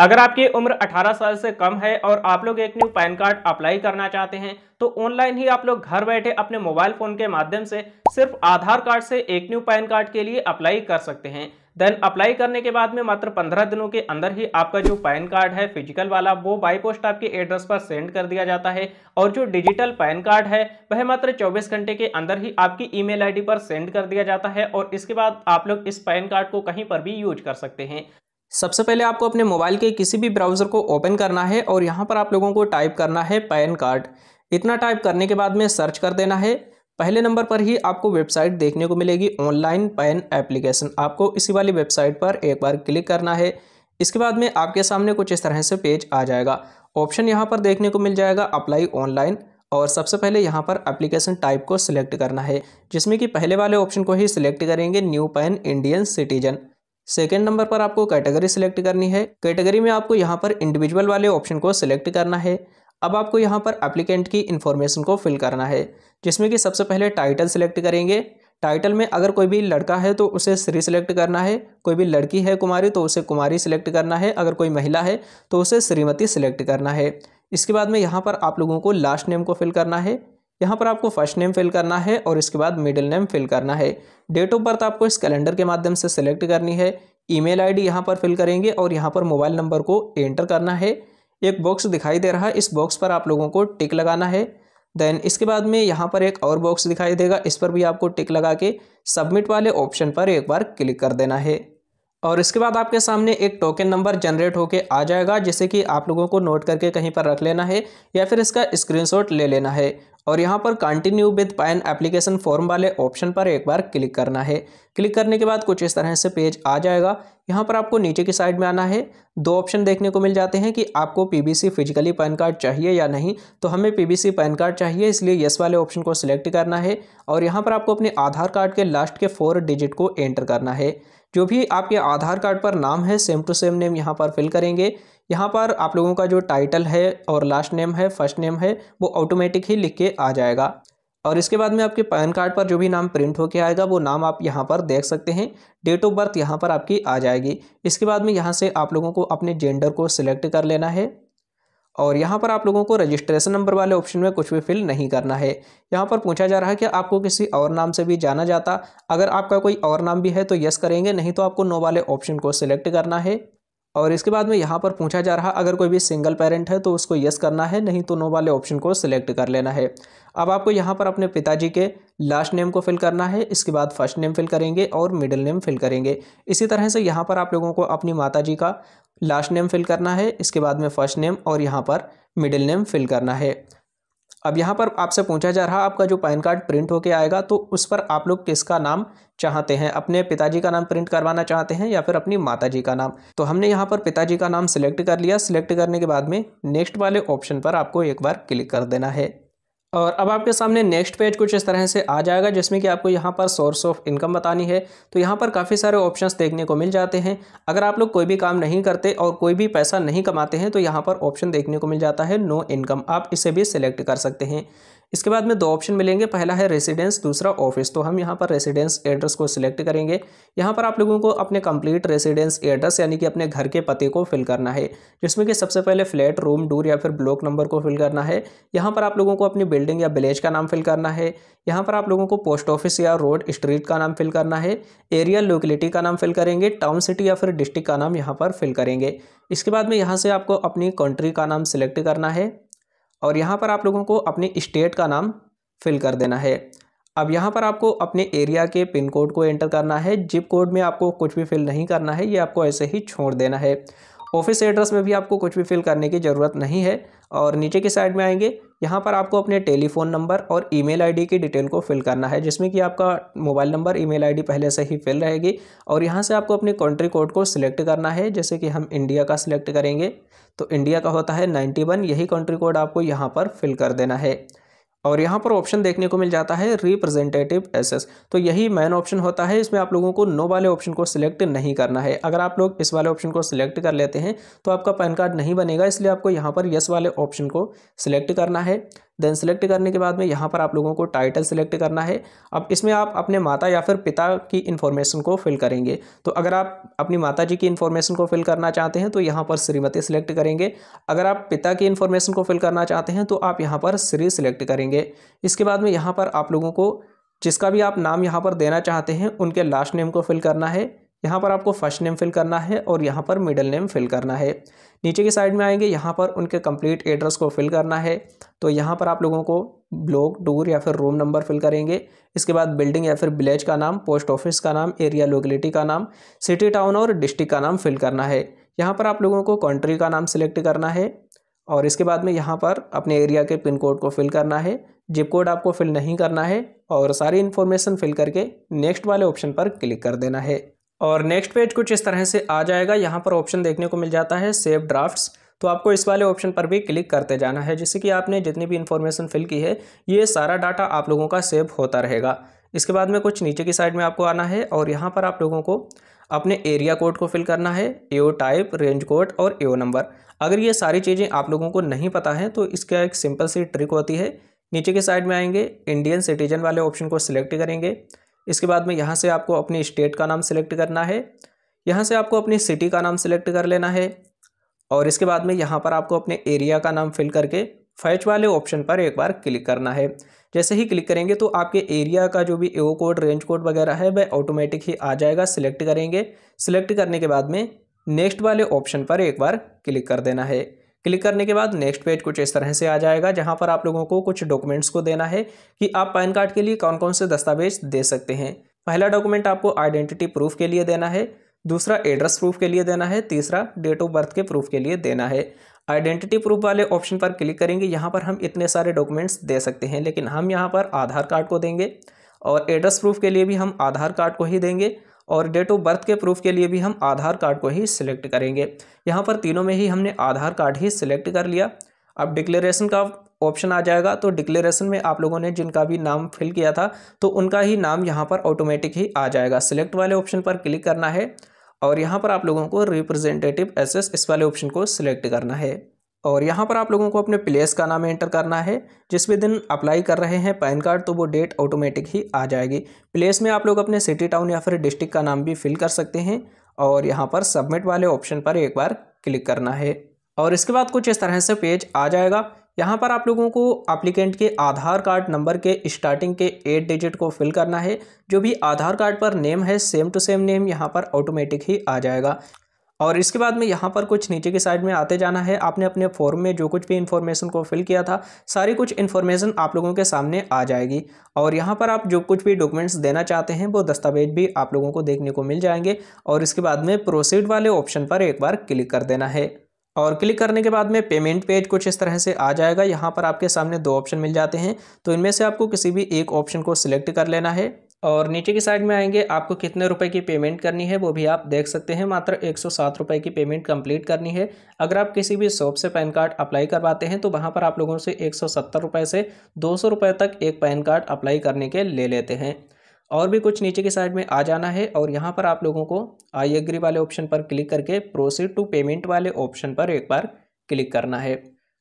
अगर आपकी उम्र 18 साल से कम है और आप लोग एक न्यू पैन कार्ड अप्लाई करना चाहते हैं तो ऑनलाइन ही आप लोग घर बैठे अपने मोबाइल फ़ोन के माध्यम से सिर्फ आधार कार्ड से एक न्यू पैन कार्ड के लिए अप्लाई कर सकते हैं देन अप्लाई करने के बाद में मात्र 15 दिनों के अंदर ही आपका जो पैन कार्ड है फिजिकल वाला वो बाई पोस्ट आपके एड्रेस पर सेंड कर दिया जाता है और जो डिजिटल पैन कार्ड है वह मात्र 24 घंटे के अंदर ही आपकी ईमेल आईडी पर सेंड कर दिया जाता है और इसके बाद आप लोग इस पैन कार्ड को कहीं पर भी यूज कर सकते हैं सबसे पहले आपको अपने मोबाइल के किसी भी ब्राउज़र को ओपन करना है और यहाँ पर आप लोगों को टाइप करना है पैन कार्ड इतना टाइप करने के बाद में सर्च कर देना है पहले नंबर पर ही आपको वेबसाइट देखने को मिलेगी ऑनलाइन पैन एप्लीकेशन आपको इसी वाली वेबसाइट पर एक बार क्लिक करना है इसके बाद में आपके सामने कुछ इस तरह से पेज आ जाएगा ऑप्शन यहाँ पर देखने को मिल जाएगा अप्लाई ऑनलाइन और सबसे पहले यहाँ पर एप्लीकेशन टाइप को सिलेक्ट करना है जिसमें कि पहले वाले ऑप्शन को ही सिलेक्ट करेंगे new PAN Indian citizen second number पर आपको कैटेगरी सिलेक्ट करनी है कैटेगरी में आपको यहाँ पर इंडिविजुअल वाले ऑप्शन को सिलेक्ट करना है अब आपको यहाँ पर एप्लीकेंट की इन्फॉर्मेशन को फिल करना है जिसमें कि सबसे पहले टाइटल सेलेक्ट करेंगे टाइटल में अगर कोई भी लड़का है तो उसे श्री सिलेक्ट करना है कोई भी लड़की है कुमारी तो उसे कुमारी सिलेक्ट करना है अगर कोई महिला है तो उसे श्रीमती सिलेक्ट करना है इसके बाद में यहाँ पर आप लोगों को लास्ट नेम को फिल करना है यहाँ पर आपको फर्स्ट नेम फिल करना है और इसके बाद मिडिल नेम फिल करना है डेट ऑफ बर्थ आपको इस कैलेंडर के माध्यम से सेलेक्ट करनी है ईमेल आईडी यहाँ पर फिल करेंगे और यहाँ पर मोबाइल नंबर को एंटर करना है एक बॉक्स दिखाई दे रहा है इस बॉक्स पर आप लोगों को टिक लगाना है देन इसके बाद में यहाँ पर एक और बॉक्स दिखाई देगा इस पर भी आपको टिक लगा के सबमिट वाले ऑप्शन पर एक बार क्लिक कर देना है और इसके बाद आपके सामने एक टोकन नंबर जनरेट होके आ जाएगा जिसे कि आप लोगों को नोट करके कहीं पर रख लेना है या फिर इसका स्क्रीनशॉट ले लेना है और यहाँ पर continue with PAN application form वाले ऑप्शन पर एक बार क्लिक करना है क्लिक करने के बाद कुछ इस तरह से पेज आ जाएगा यहाँ पर आपको नीचे की साइड में आना है दो ऑप्शन देखने को मिल जाते हैं कि आपको पीबीसी फिजिकली पैन कार्ड चाहिए या नहीं तो हमें पीबीसी पैन कार्ड चाहिए इसलिए यस वाले ऑप्शन को सिलेक्ट करना है और यहाँ पर आपको अपने आधार कार्ड के लास्ट के फोर डिजिट को एंटर करना है जो भी आपके आधार कार्ड पर नाम है सेम टू सेम नेम यहाँ पर फिल करेंगे यहाँ पर आप लोगों का जो टाइटल है और लास्ट नेम है फर्स्ट नेम है वो ऑटोमेटिक ही लिख के आ जाएगा और इसके बाद में आपके पैन कार्ड पर जो भी नाम प्रिंट होके आएगा वो नाम आप यहाँ पर देख सकते हैं डेट ऑफ बर्थ यहाँ पर आपकी आ जाएगी इसके बाद में यहाँ से आप लोगों को अपने जेंडर को सिलेक्ट कर लेना है और यहाँ पर आप लोगों को रजिस्ट्रेशन नंबर वाले ऑप्शन में कुछ भी फिल नहीं करना है यहाँ पर पूछा जा रहा है कि आपको किसी और नाम से भी जाना जाता अगर आपका कोई और नाम भी है तो यस करेंगे नहीं तो आपको नो वाले ऑप्शन को सिलेक्ट करना है और इसके बाद में यहाँ पर पूछा जा रहा अगर कोई भी सिंगल पेरेंट है तो उसको यस करना है नहीं तो नो वाले ऑप्शन को सिलेक्ट कर लेना है अब आपको यहाँ पर अपने पिताजी के लास्ट नेम को फिल करना है इसके बाद फर्स्ट नेम फिल करेंगे और मिडिल नेम फिल करेंगे इसी तरह से यहाँ पर आप लोगों को अपनी माता जी का लास्ट नेम फिल करना है इसके बाद में फर्स्ट नेम और यहाँ पर मिडिल नेम फिल करना है अब यहाँ पर आपसे पूछा जा रहा आपका जो पैन कार्ड प्रिंट होके आएगा तो उस पर आप लोग किसका नाम चाहते हैं अपने पिताजी का नाम प्रिंट करवाना चाहते हैं या फिर अपनी माताजी का नाम तो हमने यहाँ पर पिताजी का नाम सिलेक्ट कर लिया सिलेक्ट करने के बाद में नेक्स्ट वाले ऑप्शन पर आपको एक बार क्लिक कर देना है और अब आपके सामने नेक्स्ट पेज कुछ इस तरह से आ जाएगा जिसमें कि आपको यहाँ पर सोर्स ऑफ इनकम बतानी है तो यहाँ पर काफ़ी सारे ऑप्शंस देखने को मिल जाते हैं अगर आप लोग कोई भी काम नहीं करते और कोई भी पैसा नहीं कमाते हैं तो यहाँ पर ऑप्शन देखने को मिल जाता है नो इनकम आप इसे भी सिलेक्ट कर सकते हैं इसके बाद में दो ऑप्शन मिलेंगे पहला है रेसिडेंस दूसरा ऑफिस तो हम यहाँ पर रेसिडेंस एड्रेस को सिलेक्ट करेंगे यहाँ पर आप लोगों को अपने कंप्लीट रेसिडेंस एड्रेस यानी कि अपने घर के पते को फिल करना है जिसमें कि सबसे पहले फ्लैट रूम डूर या फिर ब्लॉक नंबर को फिल करना है यहाँ पर आप लोगों को अपनी बिल्डिंग या विलेज का नाम फिल करना है यहाँ पर आप लोगों को पोस्ट ऑफिस या रोड स्ट्रीट का नाम फिल करना है एरिया लोकेलिटी का नाम फिल करेंगे टाउन सिटी या फिर डिस्ट्रिक्ट का नाम यहाँ पर फिल करेंगे इसके बाद में यहाँ से आपको अपनी कंट्री का नाम सिलेक्ट करना है और यहाँ पर आप लोगों को अपने स्टेट का नाम फिल कर देना है अब यहाँ पर आपको अपने एरिया के पिन कोड को एंटर करना है जिप कोड में आपको कुछ भी फिल नहीं करना है ये आपको ऐसे ही छोड़ देना है ऑफिस एड्रेस में भी आपको कुछ भी फिल करने की ज़रूरत नहीं है और नीचे की साइड में आएंगे यहाँ पर आपको अपने टेलीफोन नंबर और ईमेल आईडी की डिटेल को फिल करना है जिसमें कि आपका मोबाइल नंबर ईमेल आईडी पहले से ही फिल रहेगी और यहाँ से आपको अपने कंट्री कोड को सिलेक्ट करना है जैसे कि हम इंडिया का सिलेक्ट करेंगे तो इंडिया का होता है नाइन्टी वन यही कंट्री कोड आपको यहाँ पर फिल कर देना है और यहाँ पर ऑप्शन देखने को मिल जाता है रिप्रेजेंटेटिव एसेस तो यही मेन ऑप्शन होता है इसमें आप लोगों को नो वाले ऑप्शन को सिलेक्ट नहीं करना है अगर आप लोग इस वाले ऑप्शन को सिलेक्ट कर लेते हैं तो आपका पैन कार्ड नहीं बनेगा इसलिए आपको यहाँ पर यस वाले ऑप्शन को सिलेक्ट करना है देन सेलेक्ट करने के बाद में यहाँ पर आप लोगों को टाइटल सेलेक्ट करना है अब इसमें आप अपने माता या फिर पिता की इन्फॉर्मेशन को फिल करेंगे तो अगर आप अपनी माता जी की इन्फॉर्मेशन को फिल करना चाहते हैं तो यहाँ पर श्रीमती सिलेक्ट करेंगे अगर आप पिता की इन्फॉर्मेशन को फिल करना चाहते हैं तो आप यहाँ पर श्री सिलेक्ट करेंगे इसके बाद में यहाँ पर आप लोगों को जिसका भी आप नाम यहाँ पर देना चाहते हैं उनके लास्ट नेम को फिल करना है यहाँ पर आपको फर्स्ट नेम फिल करना है और यहाँ पर मिडल नेम फिल करना है नीचे की साइड में आएंगे यहाँ पर उनके कंप्लीट एड्रेस को फिल करना है तो यहाँ पर आप लोगों को ब्लॉक टूर या फिर रूम नंबर फिल करेंगे इसके बाद बिल्डिंग या फिर विलेज का नाम पोस्ट ऑफिस का नाम एरिया लोकेलिटी का नाम सिटी टाउन और डिस्ट्रिक्ट का नाम फिल करना है यहाँ पर आप लोगों को कंट्री का नाम सिलेक्ट करना है और इसके बाद में यहाँ पर अपने एरिया के पिन कोड को फिल करना है जिप कोड आपको फिल नहीं करना है और सारी इन्फॉर्मेशन फिल करके नेक्स्ट वाले ऑप्शन पर क्लिक कर देना है और नेक्स्ट पेज कुछ इस तरह से आ जाएगा यहाँ पर ऑप्शन देखने को मिल जाता है सेव ड्राफ्ट्स तो आपको इस वाले ऑप्शन पर भी क्लिक करते जाना है जिससे कि आपने जितनी भी इन्फॉर्मेशन फिल की है ये सारा डाटा आप लोगों का सेव होता रहेगा इसके बाद में कुछ नीचे की साइड में आपको आना है और यहाँ पर आप लोगों को अपने एरिया कोड को फिल करना है एओ टाइप रेंज कोड और एओ नंबर अगर ये सारी चीज़ें आप लोगों को नहीं पता है तो इसका एक सिंपल सी ट्रिक होती है नीचे के साइड में आएंगे इंडियन सिटीजन वाले ऑप्शन को सिलेक्ट करेंगे इसके बाद में यहाँ से आपको अपनी स्टेट का नाम सिलेक्ट करना है यहाँ से आपको अपनी सिटी का नाम सिलेक्ट कर लेना है और इसके बाद में यहाँ पर आपको अपने एरिया का नाम फिल करके फैच वाले ऑप्शन पर एक बार क्लिक करना है जैसे ही क्लिक करेंगे तो आपके एरिया का जो भी एओ कोड रेंज कोड वगैरह है वह ऑटोमेटिक ही आ जाएगा सिलेक्ट करेंगे सिलेक्ट करने के बाद में नेक्स्ट वाले ऑप्शन पर एक बार क्लिक कर देना है क्लिक करने के बाद नेक्स्ट पेज कुछ इस तरह से आ जाएगा जहां पर आप लोगों को कुछ डॉक्यूमेंट्स को देना है कि आप पैन कार्ड के लिए कौन कौन से दस्तावेज दे सकते हैं पहला डॉक्यूमेंट आपको आइडेंटिटी प्रूफ के लिए देना है दूसरा एड्रेस प्रूफ के लिए देना है तीसरा डेट ऑफ बर्थ के प्रूफ के लिए देना है आइडेंटिटी प्रूफ वाले ऑप्शन पर क्लिक करेंगे यहाँ पर हम इतने सारे डॉक्यूमेंट्स दे सकते हैं लेकिन हम यहाँ पर आधार कार्ड को देंगे और एड्रेस प्रूफ के लिए भी हम आधार कार्ड को ही देंगे और डेट ऑफ बर्थ के प्रूफ के लिए भी हम आधार कार्ड को ही सिलेक्ट करेंगे यहाँ पर तीनों में ही हमने आधार कार्ड ही सिलेक्ट कर लिया अब डिक्लेरेशन का ऑप्शन आ जाएगा तो डिक्लेरेशन में आप लोगों ने जिनका भी नाम फिल किया था तो उनका ही नाम यहाँ पर ऑटोमेटिक ही आ जाएगा सिलेक्ट वाले ऑप्शन पर क्लिक करना है और यहाँ पर आप लोगों को रिप्रेजेंटेटिव एसेस इस वाले ऑप्शन को सिलेक्ट करना है और यहाँ पर आप लोगों को अपने प्लेस का नाम एंटर करना है जिस भी दिन अप्लाई कर रहे हैं पैन कार्ड तो वो डेट ऑटोमेटिक ही आ जाएगी प्लेस में आप लोग अपने सिटी टाउन या फिर डिस्ट्रिक्ट का नाम भी फिल कर सकते हैं और यहाँ पर सबमिट वाले ऑप्शन पर एक बार क्लिक करना है और इसके बाद कुछ इस तरह से पेज आ जाएगा यहाँ पर आप लोगों को अप्लीकेंट के आधार कार्ड नंबर के स्टार्टिंग के एट डिजिट को फिल करना है जो भी आधार कार्ड पर नेम है सेम टू सेम नेम यहाँ पर ऑटोमेटिक ही आ जाएगा और इसके बाद में यहाँ पर कुछ नीचे की साइड में आते जाना है आपने अपने फॉर्म में जो कुछ भी इन्फॉर्मेशन को फिल किया था सारी कुछ इन्फॉर्मेशन आप लोगों के सामने आ जाएगी और यहाँ पर आप जो कुछ भी डॉक्यूमेंट्स देना चाहते हैं वो दस्तावेज भी आप लोगों को देखने को मिल जाएंगे और इसके बाद में प्रोसीड वाले ऑप्शन पर एक बार क्लिक कर देना है और क्लिक करने के बाद में पेमेंट पेज कुछ इस तरह से आ जाएगा यहाँ पर आपके सामने दो ऑप्शन मिल जाते हैं तो इनमें से आपको किसी भी एक ऑप्शन को सिलेक्ट कर लेना है और नीचे की साइड में आएंगे आपको कितने रुपए की पेमेंट करनी है वो भी आप देख सकते हैं मात्र एक सौ की पेमेंट कंप्लीट करनी है अगर आप किसी भी शॉप से पैन कार्ड अप्लाई करवाते हैं तो वहाँ पर आप लोगों से एक रुपए से दो रुपए तक एक पैन कार्ड अप्लाई करने के ले लेते हैं और भी कुछ नीचे की साइड में आ जाना है और यहाँ पर आप लोगों को आई एग्री वाले ऑप्शन पर क्लिक करके प्रोसीड टू पेमेंट वाले ऑप्शन पर एक बार क्लिक करना है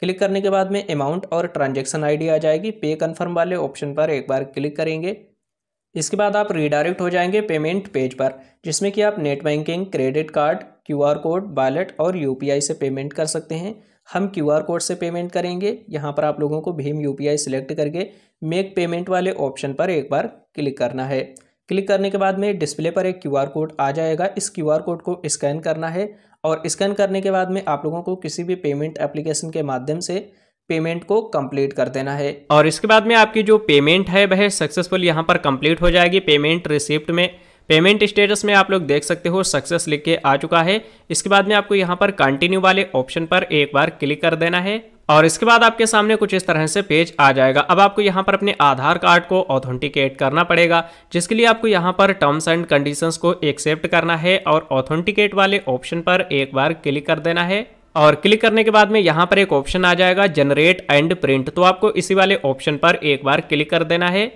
क्लिक करने के बाद में अमाउंट और ट्रांजेक्शन आई आ जाएगी पे कन्फर्म वाले ऑप्शन पर एक बार क्लिक करेंगे इसके बाद आप रिडायरेक्ट हो जाएंगे पेमेंट पेज पर जिसमें कि आप net banking credit card QR code wallet और यूपीआई से पेमेंट कर सकते हैं हम क्यूआर कोड से पेमेंट करेंगे यहाँ पर आप लोगों को भीम यूपीआई सिलेक्ट करके मेक पेमेंट वाले ऑप्शन पर एक बार क्लिक करना है क्लिक करने के बाद में डिस्प्ले पर एक क्यूआर कोड आ जाएगा इस क्यूआर कोड को स्कैन करना है और स्कैन करने के बाद में आप लोगों को किसी भी पेमेंट एप्लीकेशन के माध्यम से पेमेंट को कंप्लीट कर देना है और इसके बाद में आपकी जो पेमेंट है वह सक्सेसफुल यहाँ पर कंप्लीट हो जाएगी पेमेंट रिसिप्ट में पेमेंट स्टेटस में आप लोग देख सकते हो सक्सेस लिख के आ चुका है इसके बाद में आपको यहाँ पर कंटिन्यू वाले ऑप्शन पर एक बार क्लिक कर देना है और इसके बाद आपके सामने कुछ इस तरह से पेज आ जाएगा अब आपको यहाँ पर अपने आधार कार्ड को ऑथेंटिकेट करना पड़ेगा जिसके लिए आपको यहाँ पर टर्म्स एंड कंडीशंस को एक्सेप्ट करना है और ऑथेंटिकेट वाले ऑप्शन पर एक बार क्लिक कर देना है और क्लिक करने के बाद में यहाँ पर एक ऑप्शन आ जाएगा जनरेट एंड प्रिंट तो आपको इसी वाले ऑप्शन पर एक बार क्लिक कर देना है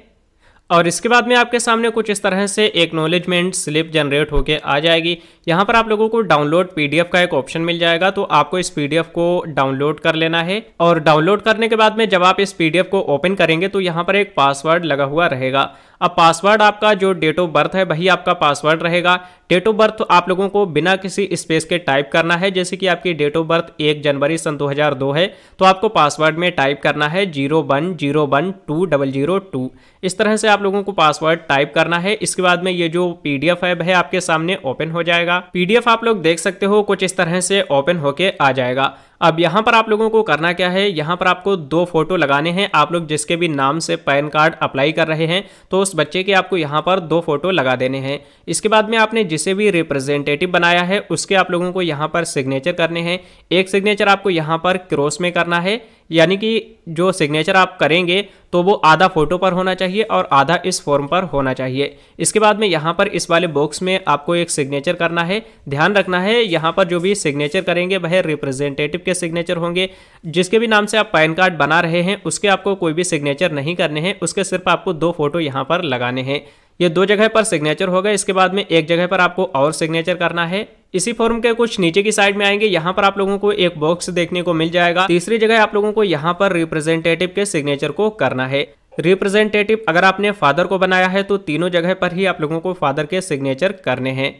और इसके बाद में आपके सामने कुछ इस तरह से एक्नोलेजमेंट स्लिप जनरेट होकर आ जाएगी यहाँ पर आप लोगों को डाउनलोड पीडीएफ का एक ऑप्शन मिल जाएगा तो आपको इस पीडीएफ को डाउनलोड कर लेना है और डाउनलोड करने के बाद में जब आप इस पीडीएफ को ओपन करेंगे तो यहाँ पर एक पासवर्ड लगा हुआ रहेगा अब पासवर्ड आपका जो डेट ऑफ बर्थ है वही आपका पासवर्ड रहेगा डेट ऑफ बर्थ आप लोगों को बिना किसी स्पेस के टाइप करना है जैसे कि आपकी डेट ऑफ बर्थ एक जनवरी सन 2002 है तो आपको पासवर्ड में टाइप करना है zero one zero one two double zero two इस तरह से आप लोगों को पासवर्ड टाइप करना है इसके बाद में ये जो पीडीएफ है वह आपके सामने ओपन हो जाएगा पीडीएफ आप लोग देख सकते हो कुछ इस तरह से ओपन होके आ जाएगा अब यहाँ पर आप लोगों को करना क्या है यहाँ पर आपको दो फोटो लगाने हैं आप लोग जिसके भी नाम से पैन कार्ड अप्लाई कर रहे हैं तो उस बच्चे के आपको यहाँ पर दो फोटो लगा देने हैं इसके बाद में आपने जिसे भी रिप्रेजेंटेटिव बनाया है उसके आप लोगों को यहाँ पर सिग्नेचर करने हैं एक सिग्नेचर आपको यहाँ पर क्रॉस में करना है यानी कि जो सिग्नेचर आप करेंगे तो वो आधा फ़ोटो पर होना चाहिए और आधा इस फॉर्म पर होना चाहिए इसके बाद में यहाँ पर इस वाले बॉक्स में आपको एक सिग्नेचर करना है ध्यान रखना है यहाँ पर जो भी सिग्नेचर करेंगे वह रिप्रेजेंटेटिव के सिग्नेचर होंगे जिसके भी नाम से आप पैन कार्ड बना रहे हैं उसके आपको कोई भी सिग्नेचर नहीं करने हैं उसके सिर्फ आपको दो फ़ोटो यहाँ पर लगाने हैं ये दो जगह पर सिग्नेचर होगा इसके बाद में एक जगह पर आपको और सिग्नेचर करना है इसी फॉर्म के कुछ नीचे की साइड में आएंगे यहाँ पर आप लोगों को एक बॉक्स देखने को मिल जाएगा तीसरी जगह आप लोगों को यहाँ पर रिप्रेजेंटेटिव के सिग्नेचर को करना है रिप्रेजेंटेटिव अगर आपने फादर को बनाया है तो तीनों जगह पर ही आप लोगों को फादर के सिग्नेचर करने हैं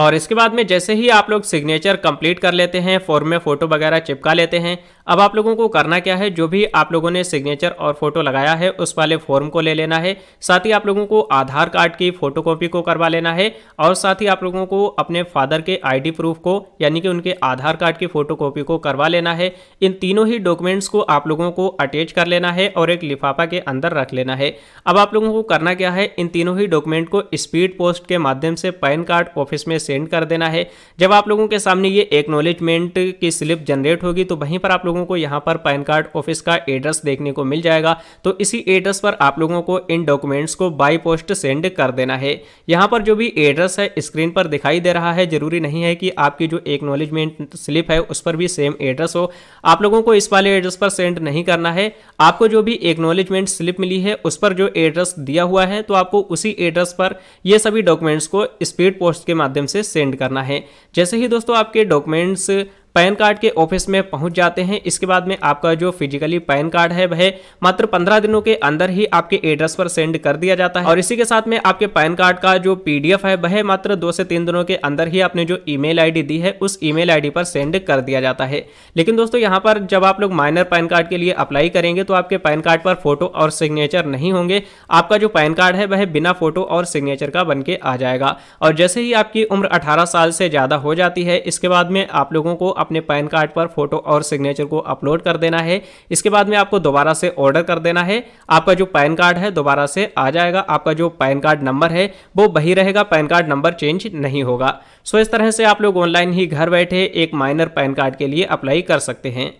और इसके बाद में जैसे ही आप लोग सिग्नेचर कंप्लीट कर लेते हैं फॉर्म में फोटो वगैरह चिपका लेते हैं अब आप लोगों को करना क्या है जो भी आप लोगों ने सिग्नेचर और फोटो लगाया है उस वाले फॉर्म को ले लेना है साथ ही आप लोगों को आधार कार्ड की कॉपी को करवा लेना है और साथ ही आप लोगों को अपने फादर के आईडी प्रूफ को यानी कि उनके आधार कार्ड की कॉपी को करवा लेना है इन तीनों ही डॉक्यूमेंट्स को आप लोगों को अटैच कर लेना है और एक लिफाफा के अंदर रख लेना है अब आप लोगों को करना क्या है इन तीनों ही डॉक्यूमेंट को स्पीड पोस्ट के माध्यम से पैन कार्ड ऑफिस में सेंड कर देना है जब आप लोगों के सामने ये एक्नोलेजमेंट की स्लिप जनरेट होगी तो वहीं पर आप लोगों लोगों को यहाँ पर पैन कार्ड ऑफिस का एड्रेस देखने को मिल जाएगा तो इसी एड्रेस पर आप लोगों को इन डॉक्यूमेंट्स को बाई पोस्ट सेंड कर देना है यहाँ पर जो भी एड्रेस है स्क्रीन पर दिखाई दे रहा है जरूरी नहीं है कि आपकी जो एक्नोलेजमेंट स्लिप है उस पर भी सेम एड्रेस हो आप लोगों को इस वाले एड्रेस पर सेंड नहीं करना है आपको जो भी एक्नोलेजमेंट स्लिप मिली है उस पर जो एड्रेस दिया हुआ है तो आपको उसी एड्रेस पर ये सभी डॉक्यूमेंट्स को स्पीड पोस्ट के माध्यम से सेंड करना है जैसे ही दोस्तों आपके डॉक्यूमेंट्स पैन कार्ड के ऑफिस में पहुंच जाते हैं इसके बाद में आपका जो फिजिकली पैन कार्ड है वह मात्र पंद्रह दिनों के अंदर ही आपके एड्रेस पर सेंड कर दिया जाता है और इसी के साथ में आपके पैन कार्ड का जो पीडीएफ है वह मात्र दो से तीन दिनों के अंदर ही आपने जो ईमेल आईडी दी है उस ईमेल आईडी पर सेंड कर दिया जाता है लेकिन दोस्तों यहाँ पर जब आप लोग माइनर पैन कार्ड के लिए अप्लाई करेंगे तो आपके पैन कार्ड पर फोटो और सिग्नेचर नहीं होंगे आपका जो पैन कार्ड है वह बिना फोटो और सिग्नेचर का बन के आ जाएगा और जैसे ही आपकी उम्र अठारह साल से ज़्यादा हो जाती है इसके बाद में आप लोगों को अपने पैन कार्ड पर फोटो और सिग्नेचर को अपलोड कर देना है इसके बाद में आपको दोबारा से ऑर्डर कर देना है आपका जो पैन कार्ड है दोबारा से आ जाएगा आपका जो पैन कार्ड नंबर है वो वही रहेगा पैन कार्ड नंबर चेंज नहीं होगा सो इस तरह से आप लोग ऑनलाइन ही घर बैठे एक माइनर पैन कार्ड के लिए अप्लाई कर सकते हैं